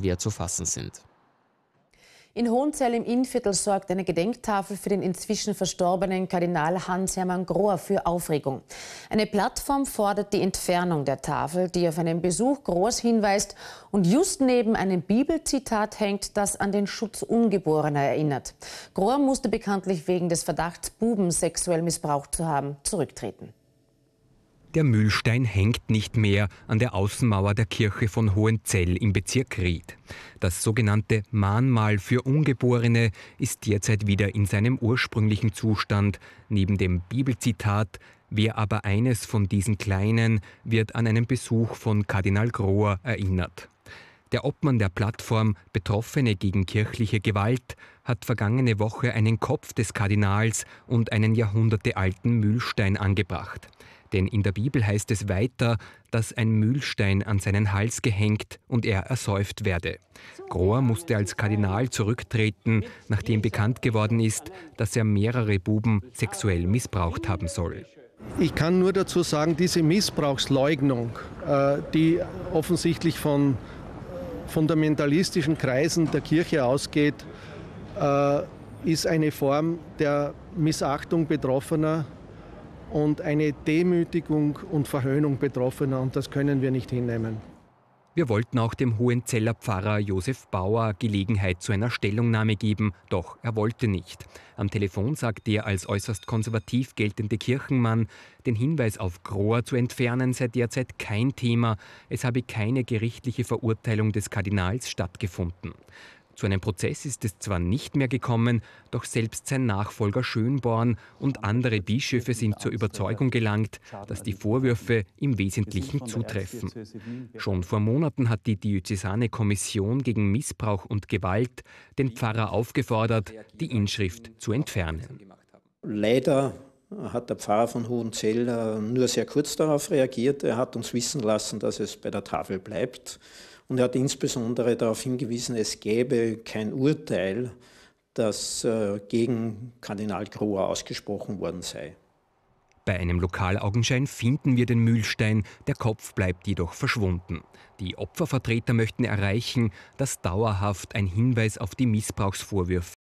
schwer zu fassen sind. In Hohenzell im Innviertel sorgt eine Gedenktafel für den inzwischen verstorbenen Kardinal Hans-Hermann Grohr für Aufregung. Eine Plattform fordert die Entfernung der Tafel, die auf einen Besuch Grohrs hinweist und just neben einem Bibelzitat hängt, das an den Schutz Ungeborener erinnert. Grohr musste bekanntlich wegen des Verdachts, Buben sexuell missbraucht zu haben, zurücktreten. Der Mühlstein hängt nicht mehr an der Außenmauer der Kirche von Hohenzell im Bezirk Ried. Das sogenannte Mahnmal für Ungeborene ist derzeit wieder in seinem ursprünglichen Zustand. Neben dem Bibelzitat Wer aber eines von diesen Kleinen wird an einen Besuch von Kardinal Grohr erinnert. Der Obmann der Plattform Betroffene gegen kirchliche Gewalt hat vergangene Woche einen Kopf des Kardinals und einen jahrhundertealten Mühlstein angebracht. Denn in der Bibel heißt es weiter, dass ein Mühlstein an seinen Hals gehängt und er ersäuft werde. Grohr musste als Kardinal zurücktreten, nachdem bekannt geworden ist, dass er mehrere Buben sexuell missbraucht haben soll. Ich kann nur dazu sagen, diese Missbrauchsleugnung, äh, die offensichtlich von fundamentalistischen Kreisen der Kirche ausgeht, äh, ist eine Form der Missachtung Betroffener und eine Demütigung und Verhöhnung Betroffener und das können wir nicht hinnehmen. Wir wollten auch dem Hohenzeller Pfarrer Josef Bauer Gelegenheit zu einer Stellungnahme geben, doch er wollte nicht. Am Telefon sagt der als äußerst konservativ geltende Kirchenmann, den Hinweis auf Grohr zu entfernen sei derzeit kein Thema, es habe keine gerichtliche Verurteilung des Kardinals stattgefunden. Zu einem Prozess ist es zwar nicht mehr gekommen, doch selbst sein Nachfolger Schönborn und andere Bischöfe sind zur Überzeugung gelangt, dass die Vorwürfe im Wesentlichen zutreffen. Schon vor Monaten hat die Diözesane Kommission gegen Missbrauch und Gewalt den Pfarrer aufgefordert, die Inschrift zu entfernen. Leider hat der Pfarrer von Hohenzell nur sehr kurz darauf reagiert. Er hat uns wissen lassen, dass es bei der Tafel bleibt und er hat insbesondere darauf hingewiesen, es gäbe kein Urteil, das äh, gegen Kardinal Gruer ausgesprochen worden sei. Bei einem Lokalaugenschein finden wir den Mühlstein, der Kopf bleibt jedoch verschwunden. Die Opfervertreter möchten erreichen, dass dauerhaft ein Hinweis auf die Missbrauchsvorwürfe